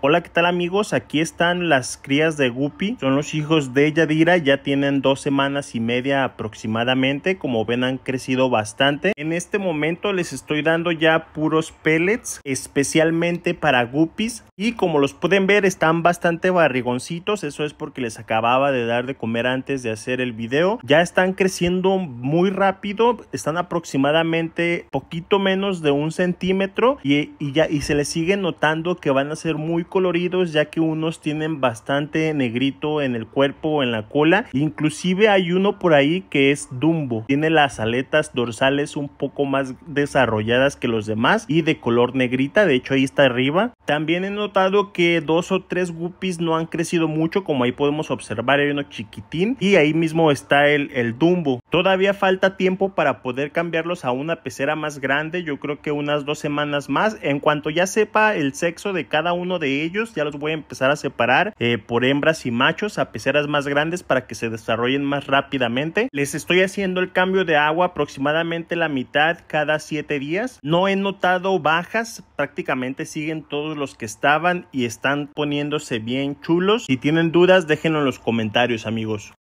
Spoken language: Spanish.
Hola, ¿qué tal amigos? Aquí están las crías de Guppy. Son los hijos de Yadira, ya tienen dos semanas y media aproximadamente. Como ven han crecido bastante. En este momento les estoy dando ya puros pellets, especialmente para Guppies. Y como los pueden ver están bastante barrigoncitos, eso es porque les acababa de dar de comer antes de hacer el video. Ya están creciendo muy rápido, están aproximadamente poquito menos de un centímetro y, ya, y se les sigue notando que van a ser muy coloridos ya que unos tienen bastante negrito en el cuerpo o en la cola. Inclusive hay uno por ahí que es Dumbo. Tiene las aletas dorsales un poco más desarrolladas que los demás y de color negrita. De hecho ahí está arriba. También he notado que dos o tres guppies no han crecido mucho como ahí podemos observar. Hay uno chiquitín y ahí mismo está el, el Dumbo. Todavía falta tiempo para poder cambiarlos a una pecera más grande, yo creo que unas dos semanas más. En cuanto ya sepa el sexo de cada uno de ellos, ya los voy a empezar a separar eh, por hembras y machos a peceras más grandes para que se desarrollen más rápidamente. Les estoy haciendo el cambio de agua aproximadamente la mitad cada siete días. No he notado bajas, prácticamente siguen todos los que estaban y están poniéndose bien chulos. Si tienen dudas, déjenlo en los comentarios amigos.